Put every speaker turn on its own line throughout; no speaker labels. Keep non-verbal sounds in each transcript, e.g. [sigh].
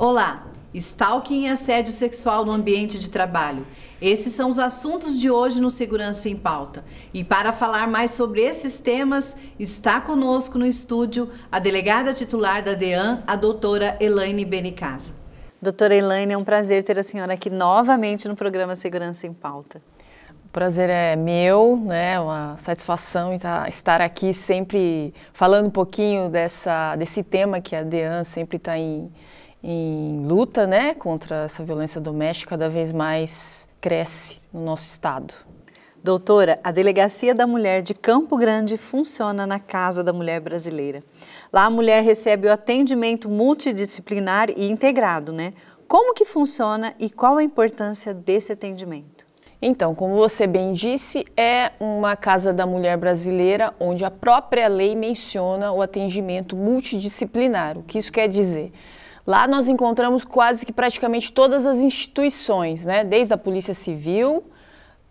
Olá, stalking e assédio sexual no ambiente de trabalho. Esses são os assuntos de hoje no Segurança em Pauta. E para falar mais sobre esses temas, está conosco no estúdio a delegada titular da DEAN, a doutora Elaine Benicasa. Doutora Elaine, é um prazer ter a senhora aqui novamente no programa Segurança em Pauta.
O prazer é meu, né? É uma satisfação estar aqui sempre falando um pouquinho dessa, desse tema que a DEAN sempre está em em luta né, contra essa violência doméstica cada vez mais cresce no nosso estado. Doutora,
a Delegacia da Mulher de Campo Grande funciona na Casa da Mulher Brasileira. Lá a mulher recebe o atendimento multidisciplinar e integrado, né? Como que
funciona e qual a importância desse atendimento? Então, como você bem disse, é uma Casa da Mulher Brasileira onde a própria lei menciona o atendimento multidisciplinar. O que isso quer dizer? Lá nós encontramos quase que praticamente todas as instituições, né? desde a Polícia Civil,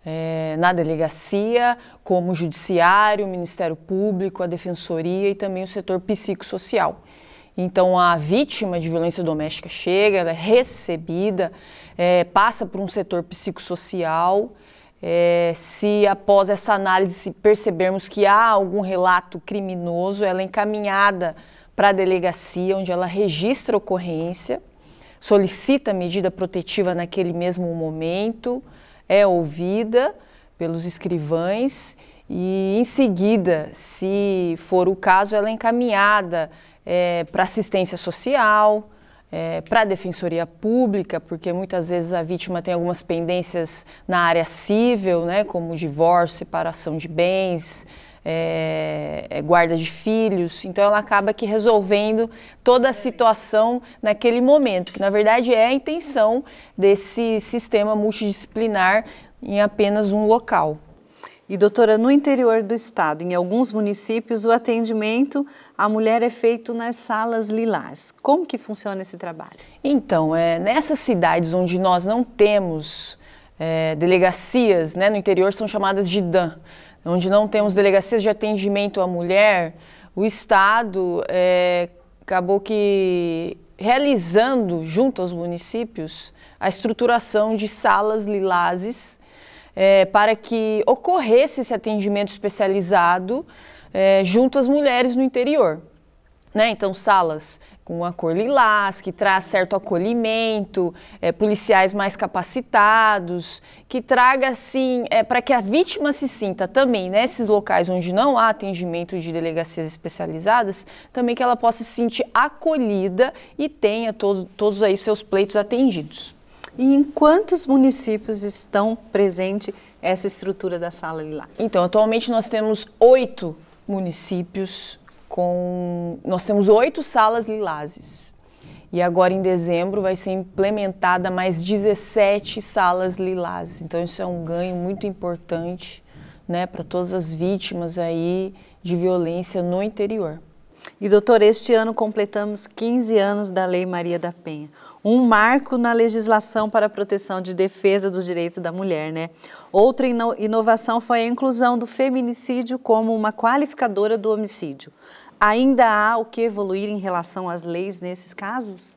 é, na delegacia, como o Judiciário, o Ministério Público, a Defensoria e também o setor psicossocial. Então, a vítima de violência doméstica chega, ela é recebida, é, passa por um setor psicossocial. É, se após essa análise percebermos que há algum relato criminoso, ela é encaminhada para a delegacia, onde ela registra a ocorrência, solicita medida protetiva naquele mesmo momento, é ouvida pelos escrivães e, em seguida, se for o caso, ela é encaminhada é, para assistência social, é, para a defensoria pública, porque muitas vezes a vítima tem algumas pendências na área civil, né, como divórcio, separação de bens, é, é, guarda de filhos, então ela acaba que resolvendo toda a situação naquele momento, que na verdade é a intenção desse sistema multidisciplinar em apenas um local.
E doutora, no interior do estado, em alguns municípios, o atendimento à mulher é feito nas salas lilás. Como que funciona esse trabalho?
Então, é, nessas cidades onde nós não temos é, delegacias, né, no interior são chamadas de DAN onde não temos delegacias de atendimento à mulher, o Estado é, acabou que realizando junto aos municípios a estruturação de salas lilazes é, para que ocorresse esse atendimento especializado é, junto às mulheres no interior. Né? Então, salas com uma cor lilás, que traz certo acolhimento, é, policiais mais capacitados, que traga, assim, é, para que a vítima se sinta também nesses né, locais onde não há atendimento de delegacias especializadas, também que ela possa se sentir acolhida e tenha todo, todos aí seus pleitos atendidos.
E em quantos municípios estão presente essa estrutura da sala lilás?
Então, atualmente nós temos oito municípios com. Nós temos oito salas lilazes. E agora em dezembro vai ser implementada mais 17 salas lilazes. Então isso é um ganho muito importante né, para todas as vítimas aí de violência no interior. E doutor,
este ano completamos 15 anos da Lei Maria da Penha um marco na legislação para a proteção de defesa dos direitos da mulher, né? Outra ino inovação foi a inclusão do feminicídio como uma qualificadora do homicídio. Ainda há o que evoluir em relação às leis nesses casos?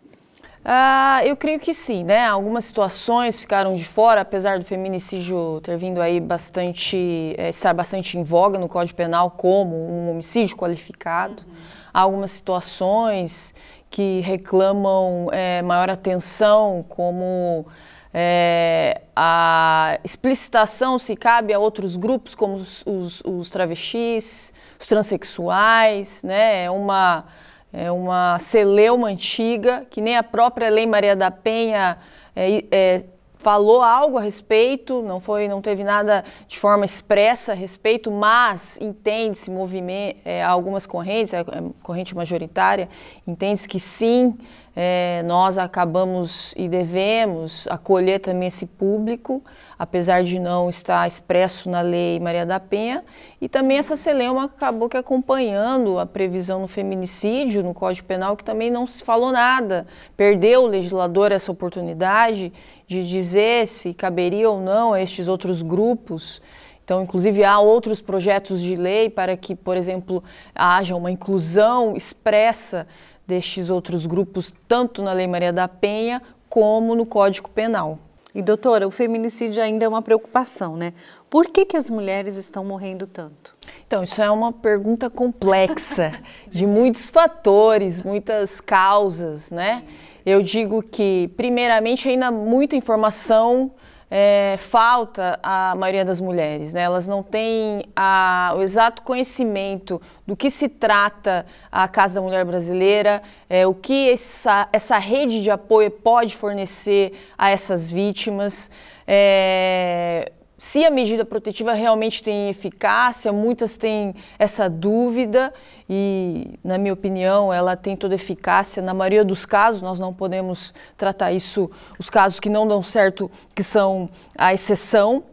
Ah, eu creio que sim, né? Algumas situações ficaram de fora, apesar do feminicídio ter vindo aí bastante, eh, estar bastante em voga no Código Penal como um homicídio qualificado. Uhum. Há algumas situações que reclamam é, maior atenção, como é, a explicitação se cabe a outros grupos, como os, os, os travestis, os transexuais, né? É uma, é uma celeuma antiga que nem a própria Lei Maria da Penha é, é falou algo a respeito, não foi, não teve nada de forma expressa a respeito, mas entende-se movimento, é, algumas correntes, a corrente majoritária, entende-se que sim, é, nós acabamos e devemos acolher também esse público, apesar de não estar expresso na lei Maria da Penha, e também essa celeuma acabou que acompanhando a previsão no feminicídio, no Código Penal, que também não se falou nada, perdeu o legislador essa oportunidade de dizer se caberia ou não a estes outros grupos. Então, inclusive, há outros projetos de lei para que, por exemplo, haja uma inclusão expressa destes outros grupos, tanto na Lei Maria da Penha como no Código
Penal. E, doutora, o feminicídio ainda é uma preocupação, né? Por que, que as mulheres
estão morrendo tanto? Então, isso é uma pergunta complexa, [laughs] de muitos fatores, muitas causas, né? Eu digo que, primeiramente, ainda muita informação é, falta à maioria das mulheres. Né? Elas não têm a, o exato conhecimento do que se trata a Casa da Mulher Brasileira, é, o que essa, essa rede de apoio pode fornecer a essas vítimas. É, se a medida protetiva realmente tem eficácia, muitas têm essa dúvida e, na minha opinião, ela tem toda eficácia. Na maioria dos casos, nós não podemos tratar isso, os casos que não dão certo, que são a exceção,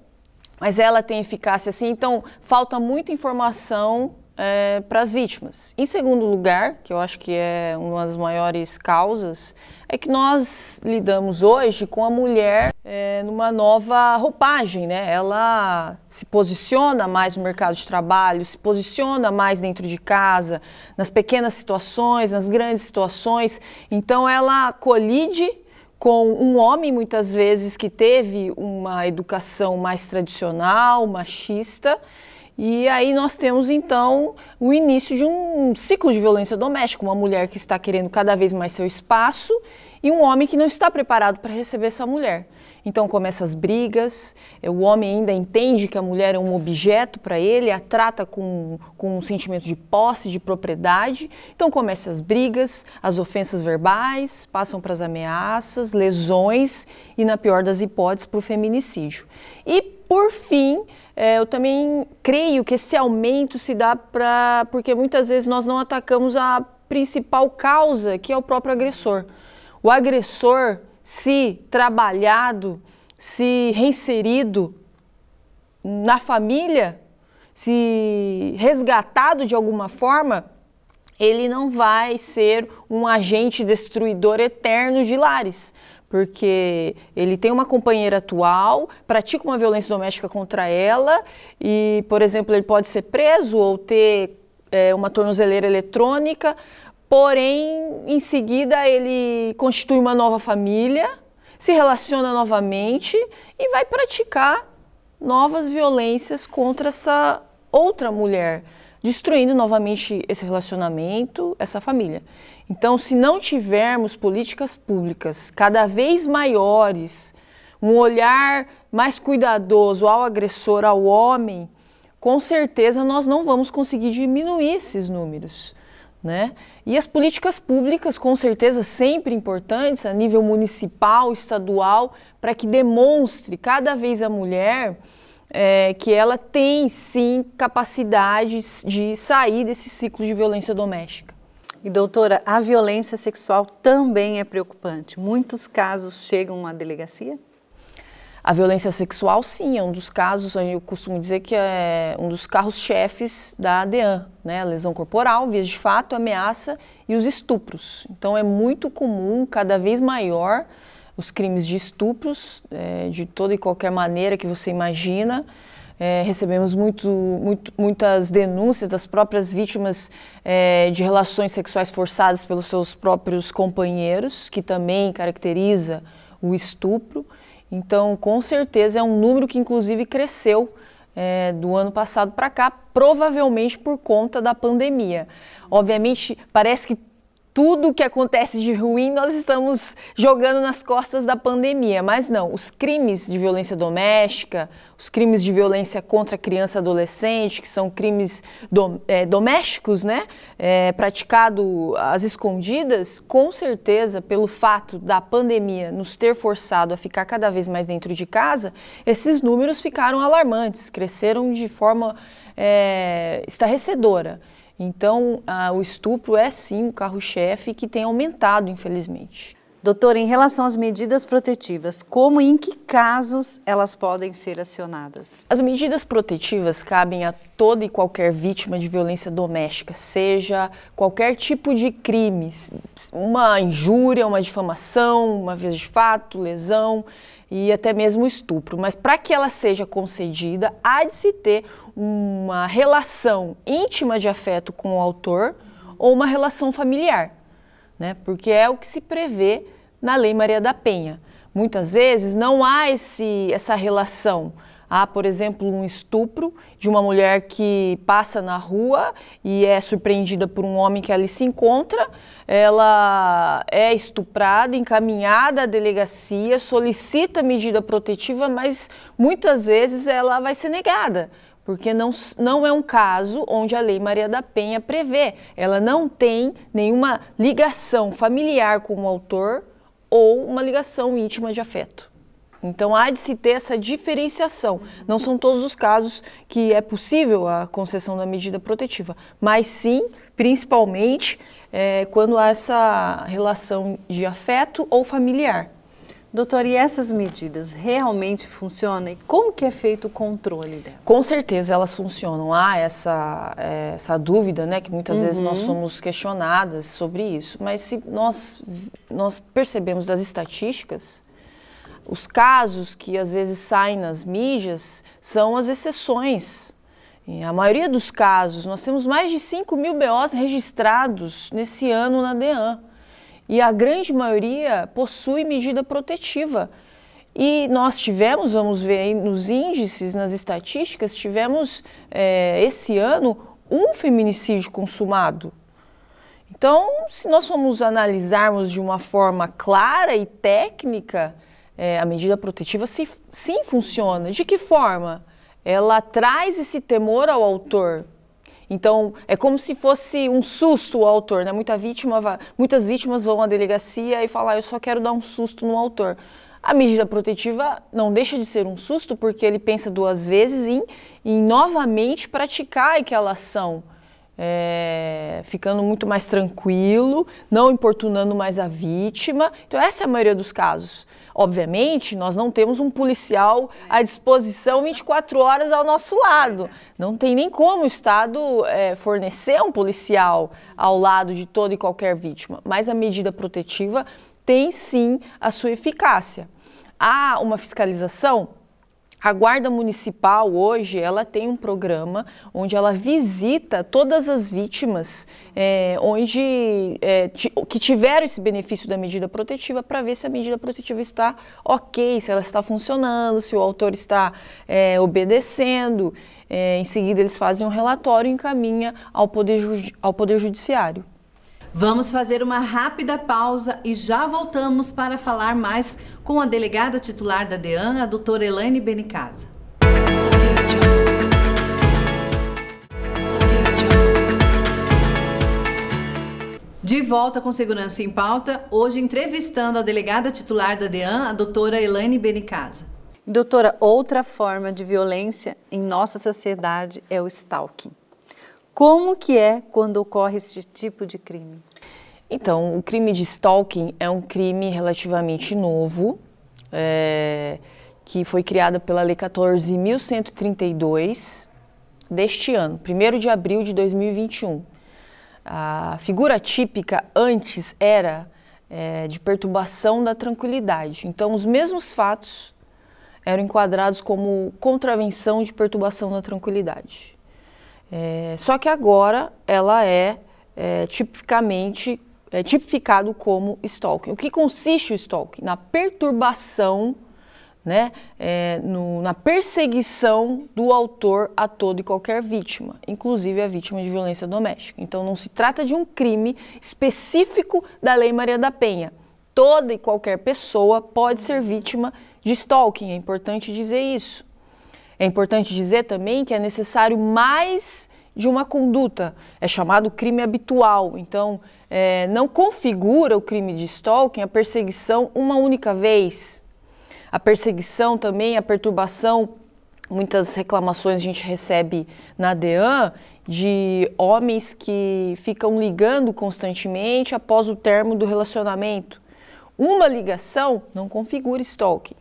mas ela tem eficácia sim. Então, falta muita informação é, eh, para as vítimas. Em segundo lugar, que eu acho que é uma das maiores causas, é que nós lidamos hoje com a mulher é, numa nova roupagem, né? Ela se posiciona mais no mercado de trabalho, se posiciona mais dentro de casa, nas pequenas situações, nas grandes situações. Então ela colide com um homem muitas vezes que teve uma educação mais tradicional, machista e aí nós temos então o início de um ciclo de violência doméstica, uma mulher que está querendo cada vez mais seu espaço e um homem que não está preparado para receber essa mulher. Então começam as brigas, eh, o homem ainda entende que a mulher é um objeto para ele, a trata com, com um sentimento de posse, de propriedade. Então começam as brigas, as ofensas verbais, passam para as ameaças, lesões e, na pior das hipóteses, para o feminicídio. E por fim, é, eu também creio que esse aumento se dá para porque muitas vezes nós não atacamos a principal causa, que é o próprio agressor. O agressor, se trabalhado, se reinserido na família, se resgatado de alguma forma, ele não vai ser um agente destruidor eterno de lares porque ele tem uma companheira atual, pratica uma violência doméstica contra ela e, por exemplo, ele pode ser preso ou ter é, uma tornozeleira eletrônica, porém, em seguida, ele constitui uma nova família, se relaciona novamente e vai praticar novas violências contra essa outra mulher, destruindo novamente esse relacionamento, essa família. Então, se não tivermos políticas públicas cada vez maiores, um olhar mais cuidadoso ao agressor, ao homem, com certeza nós não vamos conseguir diminuir esses números. Né? E as políticas públicas, com certeza, sempre importantes a nível municipal, estadual, para que demonstre cada vez a mulher é, que ela tem sim capacidades de sair desse ciclo de violência doméstica. E
doutora, a violência sexual também é preocupante. Muitos casos chegam à delegacia?
A violência sexual, sim, é um dos casos, eu costumo dizer que é um dos carros-chefes da DEAN, né? A lesão corporal, vias de fato, ameaça e os estupros. Então é muito comum, cada vez maior, os crimes de estupros, é, de toda e qualquer maneira que você imagina. É, recebemos muito, muito, muitas denúncias das próprias vítimas é, de relações sexuais forçadas pelos seus próprios companheiros, que também caracteriza o estupro. Então, com certeza, é um número que, inclusive, cresceu é, do ano passado para cá, provavelmente por conta da pandemia. Obviamente, parece que tudo que acontece de ruim nós estamos jogando nas costas da pandemia, mas não, os crimes de violência doméstica, os crimes de violência contra criança e adolescente, que são crimes é, domésticos, né, é, praticado às escondidas, com certeza, pelo fato da pandemia nos ter forçado a ficar cada vez mais dentro de casa, esses números ficaram alarmantes, cresceram de forma é, estarrecedora. Então, ah, o estupro é sim o carro-chefe que tem aumentado, infelizmente. Doutora, em relação às medidas protetivas,
como e em que casos elas podem ser acionadas?
As medidas protetivas cabem a toda e qualquer vítima de violência doméstica, seja qualquer tipo de crime, uma injúria, uma difamação, uma vez de fato, lesão, e até mesmo estupro. Mas para que ela seja concedida, há de se ter uma relação íntima de afeto com o autor ou uma relação familiar, né? Porque é o que se prevê na Lei Maria da Penha. Muitas vezes não há esse, essa relação Há, por exemplo, um estupro de uma mulher que passa na rua e é surpreendida por um homem que ali se encontra. Ela é estuprada, encaminhada à delegacia, solicita medida protetiva, mas muitas vezes ela vai ser negada porque não, não é um caso onde a Lei Maria da Penha prevê. Ela não tem nenhuma ligação familiar com o autor ou uma ligação íntima de afeto. Então há de se ter essa diferenciação. Não são todos os casos que é possível a concessão da medida protetiva, mas sim, principalmente, é, quando há essa relação de afeto ou familiar. Doutor, e essas medidas realmente
funcionam? E como que é feito o controle
delas? Com certeza elas funcionam. Há essa, é, essa dúvida, né, que muitas uhum. vezes nós uhum. somos questionadas sobre isso. Mas se nós, nós percebemos das estatísticas, os casos que às vezes saem nas mídias são as exceções. E a maioria dos casos, nós temos mais de 5 mil BOs registrados nesse ano na DEAN. E a grande maioria possui medida protetiva. E nós tivemos, vamos ver aí nos índices, nas estatísticas, tivemos é, esse ano um feminicídio consumado. Então, se nós formos analisarmos de uma forma clara e técnica, é, a medida protetiva se, sim funciona. De que forma? Ela traz esse temor ao autor. Então, é como se fosse um susto o autor, né? Muita vítima, muitas vítimas vão à delegacia e falam, ah, eu só quero dar um susto no autor. A medida protetiva não deixa de ser um susto porque ele pensa duas vezes em, em novamente praticar aquela ação. É, ficando muito mais tranquilo, não importunando mais a vítima. Então, essa é a maioria dos casos. Obviamente, nós não temos um policial à disposição 24 horas ao nosso lado. Não tem nem como o Estado é, fornecer um policial ao lado de toda e qualquer vítima. Mas a medida protetiva tem sim a sua eficácia. Há uma fiscalização? A Guarda Municipal hoje ela tem um programa onde ela visita todas as vítimas é, onde é, que tiveram esse benefício da medida protetiva para ver se a medida protetiva está ok, se ela está funcionando, se o autor está é, obedecendo. É, em seguida, eles fazem um relatório e encaminha ao poder, ao poder Judiciário. Vamos
fazer uma rápida pausa e já voltamos para falar mais com a delegada titular da DEAN, a doutora Elaine Benicasa. De volta com Segurança em Pauta, hoje entrevistando a delegada titular da DEAN, a doutora Elaine Benicasa. Doutora, outra forma de violência em nossa sociedade é o stalking.
Como que é quando ocorre esse tipo de crime? Então, o crime de stalking é um crime relativamente novo, é, que foi criado pela Lei 14.132 deste ano, 1 de abril de 2021. A figura típica antes era é, de perturbação da tranquilidade. Então, os mesmos fatos eram enquadrados como contravenção de perturbação da tranquilidade. É, só que agora ela é, é é, tipificado como stalking. O que consiste o stalking? Na perturbação, né, é, no, na perseguição do autor a toda e qualquer vítima, inclusive a vítima de violência doméstica. Então não se trata de um crime específico da Lei Maria da Penha. Toda e qualquer pessoa pode ser vítima de stalking, é importante dizer isso. É importante dizer também que é necessário mais de uma conduta. É chamado crime habitual. Então, é, não configura o crime de stalking a perseguição uma única vez. A perseguição também, a perturbação, muitas reclamações a gente recebe na DEAN de homens que ficam ligando constantemente após o término do relacionamento. Uma ligação não configura stalking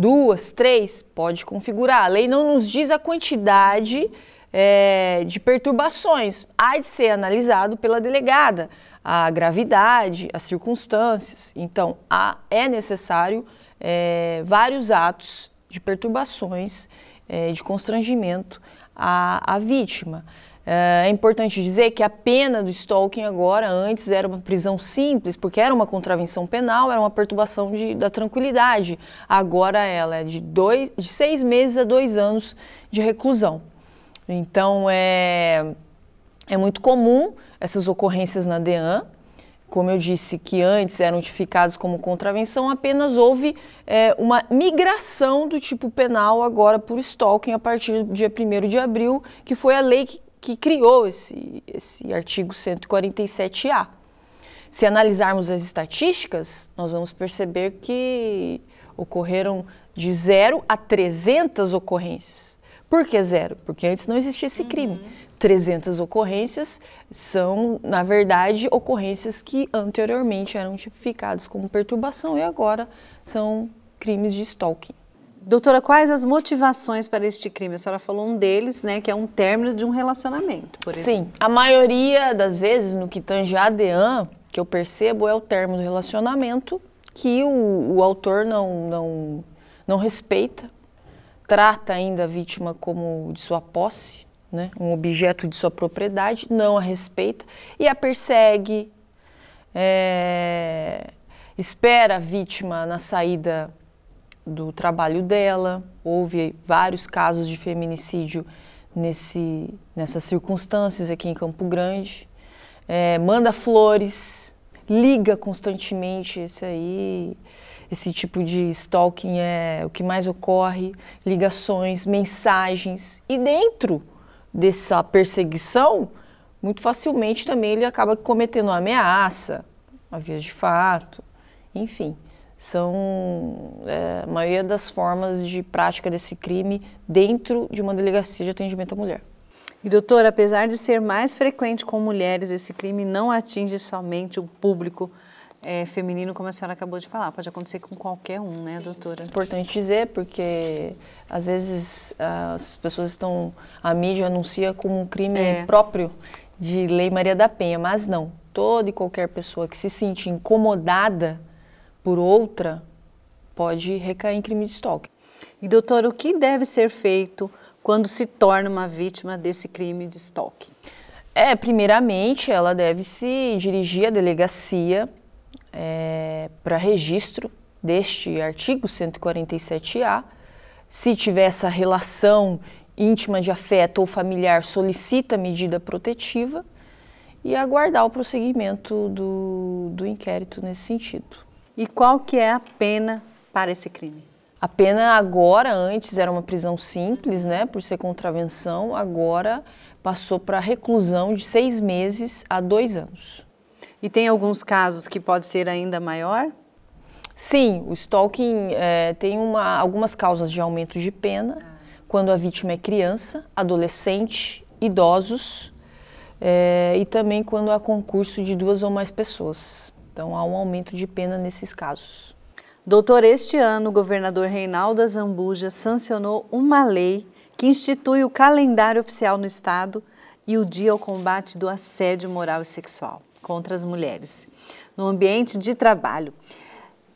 duas, três, pode configurar. A lei não nos diz a quantidade é, de perturbações. Há de ser analisado pela delegada a gravidade, as circunstâncias. Então, há, é necessário é, vários atos de perturbações, é, de constrangimento à, à vítima. Eh, é importante dizer que a pena do stalking agora, antes era uma prisão simples, porque era uma contravenção penal, era uma perturbação de, da tranquilidade. Agora ela é de, dois, de seis meses a dois anos de reclusão. Então é, é muito comum essas ocorrências na DEAN. Como eu disse, que antes eram notificados como contravenção, apenas houve é, uma migração do tipo penal agora por stalking a partir do dia 1 de abril, que foi a lei que que criou esse, esse artigo 147A. Se analisarmos as estatísticas, nós vamos perceber que ocorreram de zero a 300 ocorrências. Por que zero? Porque antes não existia esse crime. Uhum. 300 ocorrências são, na verdade, ocorrências que anteriormente eram tipificadas como perturbação e agora são crimes de
stalking. Doutora, quais as motivações para este crime? A senhora falou um deles, né, que é um término de um relacionamento, por exemplo. Sim,
a maioria das vezes no que tange a ADEAN, que eu percebo, é o término do relacionamento que o, o autor não, não, não respeita, trata ainda a vítima como de sua posse, né, um objeto de sua propriedade, não a respeita e a persegue, é, espera a vítima na saída do trabalho dela. Houve vários casos de feminicídio nesse, nessas circunstâncias aqui em Campo Grande. É, manda flores, liga constantemente. Esse aí, esse tipo de stalking é o que mais ocorre. Ligações, mensagens. E dentro dessa perseguição, muito facilmente também ele acaba cometendo uma ameaça, uma vez de fato, enfim são é, a maioria das formas de prática desse crime dentro de uma delegacia de atendimento à mulher.
E doutora, apesar de ser mais frequente com mulheres, esse crime não atinge somente o público é, feminino, como a senhora acabou de falar. Pode acontecer com qualquer um, né, Sim. doutora? Importante
dizer, porque às vezes as pessoas estão. A mídia anuncia como um crime é. próprio de Lei Maria da Penha, mas não. Toda e qualquer pessoa que se sente incomodada por outra, pode recair em
crime de estoque. E doutor, o que deve ser feito quando se torna uma vítima
desse crime de estoque? É, primeiramente, ela deve se dirigir à delegacia é, para registro deste artigo 147A. Se tiver essa relação íntima de afeto ou familiar, solicita medida protetiva e aguardar o prosseguimento do, do inquérito nesse sentido. E qual que é a pena para esse crime? A pena agora, antes era uma prisão simples, né, por ser contravenção, agora passou para reclusão de seis meses a dois anos. E tem alguns casos que pode ser ainda maior? Sim, o stalking é, tem uma, algumas causas de aumento de pena quando a vítima é criança, adolescente, idosos é, e também quando há concurso de duas ou mais pessoas. Então há um aumento de pena nesses casos. Doutor, este ano o governador
Reinaldo Azambuja sancionou uma lei que institui o calendário oficial no Estado e o Dia ao Combate do Assédio Moral e Sexual contra as Mulheres no ambiente de trabalho.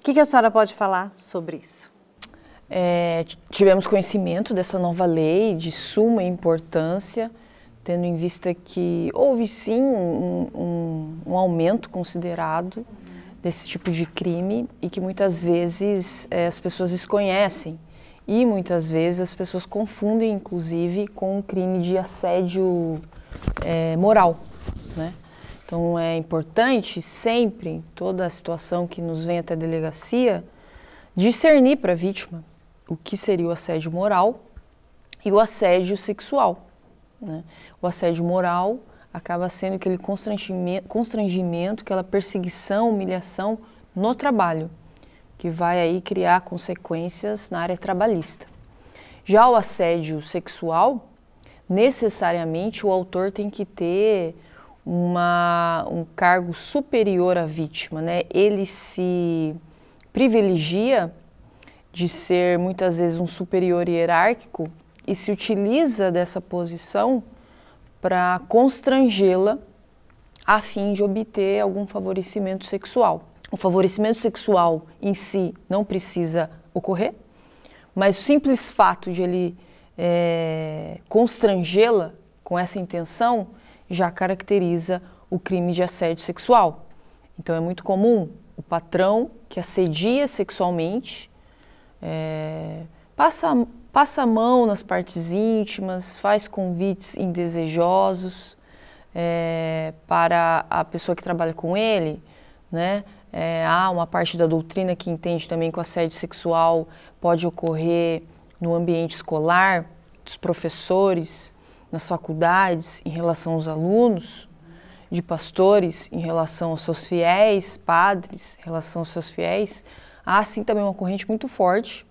O que, a senhora pode falar sobre isso?
É, tivemos conhecimento dessa nova lei de suma importância tendo em vista que houve sim um, um, um aumento considerado desse tipo de crime e que muitas vezes é, as pessoas desconhecem e muitas vezes as pessoas confundem inclusive com o um crime de assédio é, moral, né? Então é importante sempre toda a situação que nos vem até a delegacia discernir para a vítima o que seria o assédio moral e o assédio sexual. Né? O assédio moral acaba sendo aquele constrangimento, constrangimento, aquela perseguição, humilhação no trabalho, que vai aí criar consequências na área trabalhista. Já o assédio sexual, necessariamente o autor tem que ter uma, um cargo superior à vítima, né? Ele se privilegia de ser muitas vezes um superior hierárquico e se utiliza dessa posição para constrangê-la a fim de obter algum favorecimento sexual. O favorecimento sexual em si não precisa ocorrer, mas o simples fato de ele é, constrangê-la com essa intenção já caracteriza o crime de assédio sexual. Então é muito comum o patrão que assedia sexualmente é, passa passa a mão nas partes íntimas, faz convites indesejosos é, para a pessoa que trabalha com ele, né? É, há uma parte da doutrina que entende também que o assédio sexual pode ocorrer no ambiente escolar, dos professores, nas faculdades, em relação aos alunos, de pastores, em relação aos seus fiéis, padres, em relação aos seus fiéis. Há sim também uma corrente muito forte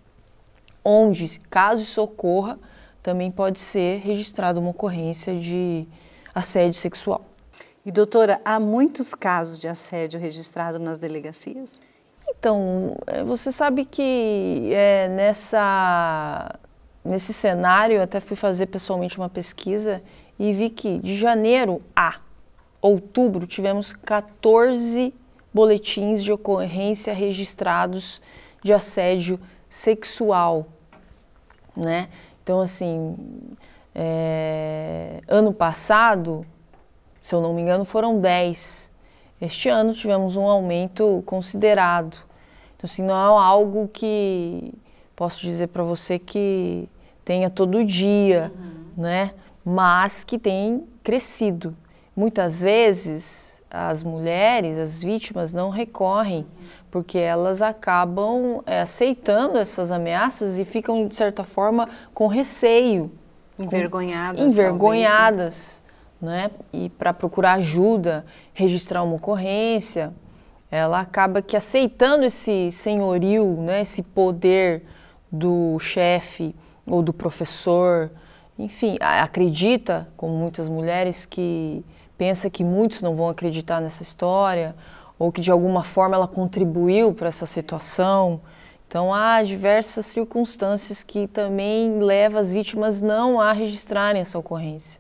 onde, caso socorra, também pode ser registrada uma ocorrência de assédio sexual. E doutora, há muitos casos de assédio
registrado nas delegacias?
Então, é, você sabe que é, nessa, nesse cenário, eu até fui fazer pessoalmente uma pesquisa e vi que de janeiro a outubro tivemos 14 boletins de ocorrência registrados de assédio sexual, né? Então, assim, é, ano passado, se eu não me engano, foram 10. Este ano tivemos um aumento considerado. Então, assim, não é algo que posso dizer para você que tenha todo dia, uhum. né? Mas que tem crescido. Muitas vezes as mulheres, as vítimas, não recorrem, uhum porque elas acabam é, aceitando essas ameaças e ficam, de certa forma, com receio. Envergonhadas. Com, envergonhadas, talvez, né? né? E para procurar ajuda, registrar uma ocorrência, ela acaba que aceitando esse senhorio, né? esse poder do chefe ou do professor. Enfim, acredita, como muitas mulheres, que pensa que muitos não vão acreditar nessa história ou que de alguma forma ela contribuiu para essa situação. Então há diversas circunstâncias que também levam as vítimas não a registrarem essa ocorrência.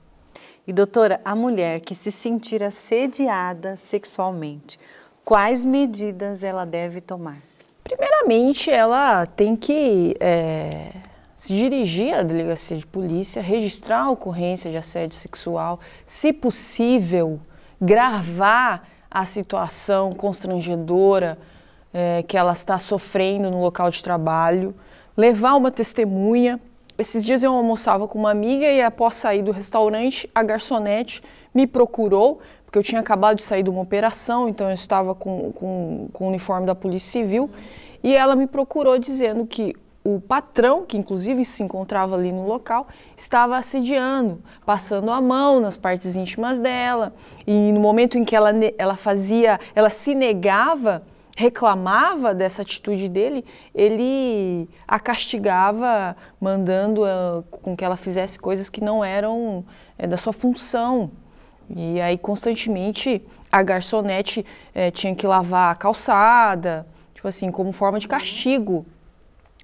E doutora, a mulher que se sentir assediada sexualmente, quais medidas ela deve tomar?
Primeiramente, ela tem que é, se dirigir à delegacia de polícia, registrar a ocorrência de assédio sexual, se possível, gravar a situação constrangedora é, que ela está sofrendo no local de trabalho, levar uma testemunha. Esses dias eu almoçava com uma amiga e após sair do restaurante, a garçonete me procurou, porque eu tinha acabado de sair de uma operação, então eu estava com, com, com o uniforme da Polícia Civil, e ela me procurou dizendo que o patrão, que inclusive se encontrava ali no local, estava assediando, passando a mão nas partes íntimas dela. E no momento em que ela, ela fazia, ela se negava, reclamava dessa atitude dele, ele a castigava, mandando ah, com que ela fizesse coisas que não eram é, da sua função. E aí constantemente a garçonete é, tinha que lavar a calçada, tipo assim, como forma de castigo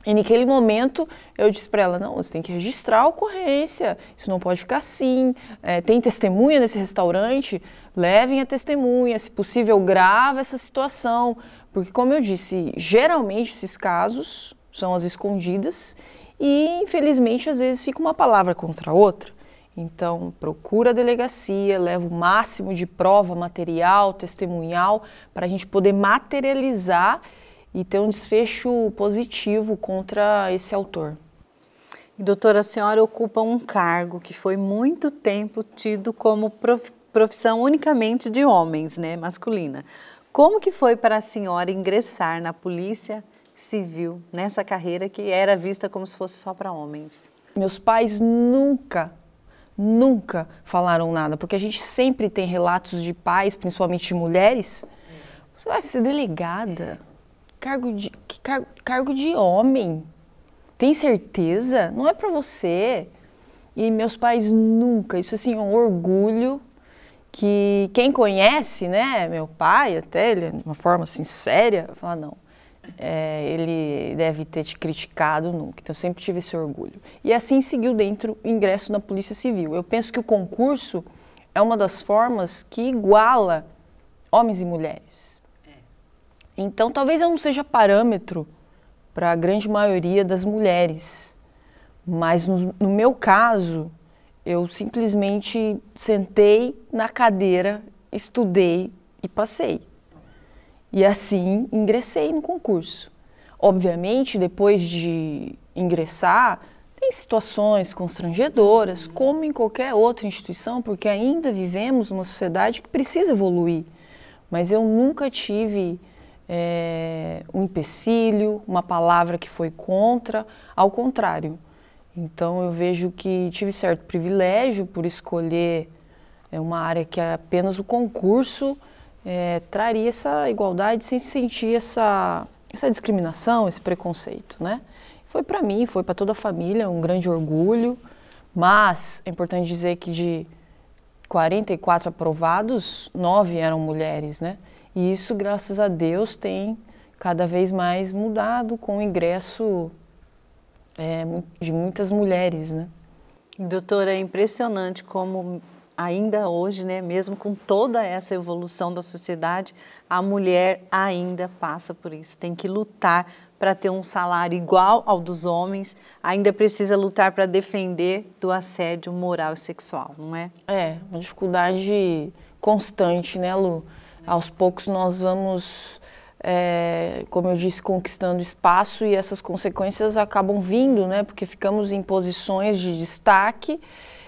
e naquele momento eu disse para ela: não, você tem que registrar a ocorrência, isso não pode ficar assim. É, tem testemunha nesse restaurante? Levem a testemunha, se possível, grava essa situação. Porque, como eu disse, geralmente esses casos são as escondidas e, infelizmente, às vezes fica uma palavra contra a outra. Então, procura a delegacia, leva o máximo de prova material, testemunhal, para a gente poder materializar e ter um desfecho positivo contra esse autor. E, doutora, a senhora ocupa um cargo que foi muito tempo
tido como profissão unicamente de homens, né, masculina. Como que foi para a senhora ingressar na polícia civil, nessa carreira que era vista como se fosse só para homens?
Meus pais nunca, nunca falaram nada, porque a gente sempre tem relatos de pais, principalmente de mulheres. Você vai ser delegada, Cargo de, car, cargo de homem? Tem certeza? Não é para você. E meus pais nunca. Isso, assim, é um orgulho que quem conhece, né, meu pai até, ele, de uma forma assim séria, fala, não, é, ele deve ter te criticado nunca. Então, eu sempre tive esse orgulho. E assim seguiu dentro o ingresso na Polícia Civil. Eu penso que o concurso é uma das formas que iguala homens e mulheres. Então, talvez eu não seja parâmetro para a grande maioria das mulheres, mas no, no meu caso, eu simplesmente sentei na cadeira, estudei e passei. E assim ingressei no concurso. Obviamente, depois de ingressar, tem situações constrangedoras, como em qualquer outra instituição, porque ainda vivemos numa sociedade que precisa evoluir. Mas eu nunca tive é, um empecilho, uma palavra que foi contra, ao contrário. Então eu vejo que tive certo privilégio por escolher é, uma área que apenas o concurso é, traria essa igualdade sem sentir essa, essa discriminação, esse preconceito, né? Foi para mim, foi para toda a família um grande orgulho, mas é importante dizer que de 44 aprovados, nove eram mulheres, né? E isso, graças a Deus, tem cada vez mais mudado com o ingresso é, de muitas mulheres, né? Doutora, é impressionante como
ainda hoje, né, mesmo com toda essa evolução da sociedade, a mulher ainda passa por isso. Tem que lutar para ter um salário igual ao dos homens, ainda precisa lutar para defender do assédio moral e sexual, não é?
É, uma dificuldade constante, né, Lu? aos poucos nós vamos, é, como eu disse, conquistando espaço e essas consequências acabam vindo, né? Porque ficamos em posições de destaque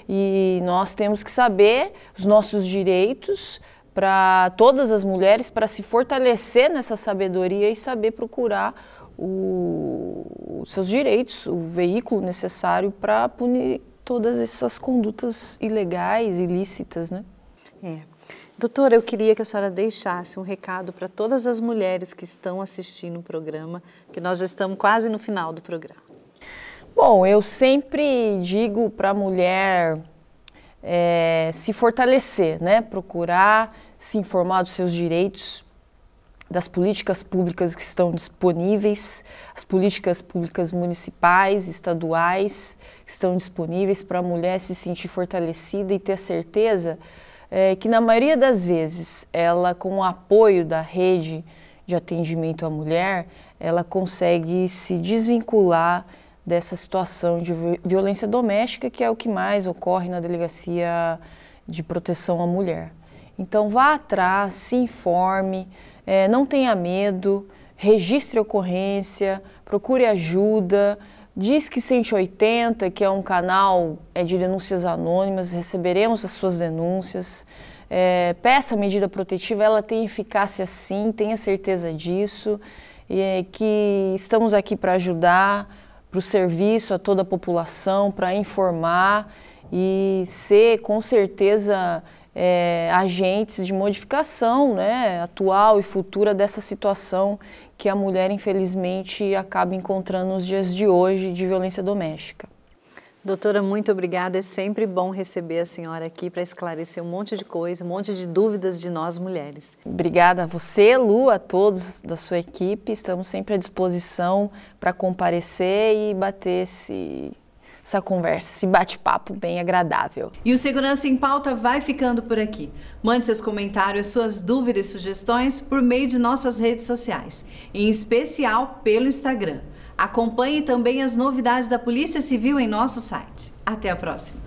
e nós temos que saber os nossos direitos para todas as mulheres para se fortalecer nessa sabedoria e saber procurar os seus direitos, o veículo necessário para punir todas essas condutas ilegais, ilícitas, né? É.
Doutora, eu queria que a senhora deixasse um recado para todas as mulheres que estão assistindo o programa, que nós já estamos quase no final do programa.
Bom, eu sempre digo para a mulher é, se fortalecer, né? procurar se informar dos seus direitos, das políticas públicas que estão disponíveis, as políticas públicas municipais, estaduais, que estão disponíveis para a mulher se sentir fortalecida e ter a certeza é, que na maioria das vezes ela, com o apoio da rede de atendimento à mulher, ela consegue se desvincular dessa situação de violência doméstica, que é o que mais ocorre na delegacia de proteção à mulher. Então vá atrás, se informe, é, não tenha medo, registre ocorrência, procure ajuda. Diz que 180, que é um canal é de denúncias anônimas, receberemos as suas denúncias. É, peça a medida protetiva, ela tem eficácia sim, tenha certeza disso. É, que estamos aqui para ajudar, para o serviço a toda a população, para informar e ser com certeza é, agentes de modificação né, atual e futura dessa situação que a mulher, infelizmente, acaba encontrando nos dias de hoje de violência doméstica. Doutora, muito obrigada. É sempre bom receber a senhora aqui
para esclarecer um monte de coisa, um monte de dúvidas de nós mulheres.
Obrigada a você, Lu, a todos da sua equipe. Estamos sempre à disposição para comparecer e bater esse, essa conversa, esse bate-papo bem agradável. E o Segurança em
Pauta vai ficando por aqui. Mande seus comentários, suas dúvidas e sugestões por meio de nossas redes sociais, em especial pelo Instagram. Acompanhe também as novidades da Polícia Civil em nosso site. Até a próxima!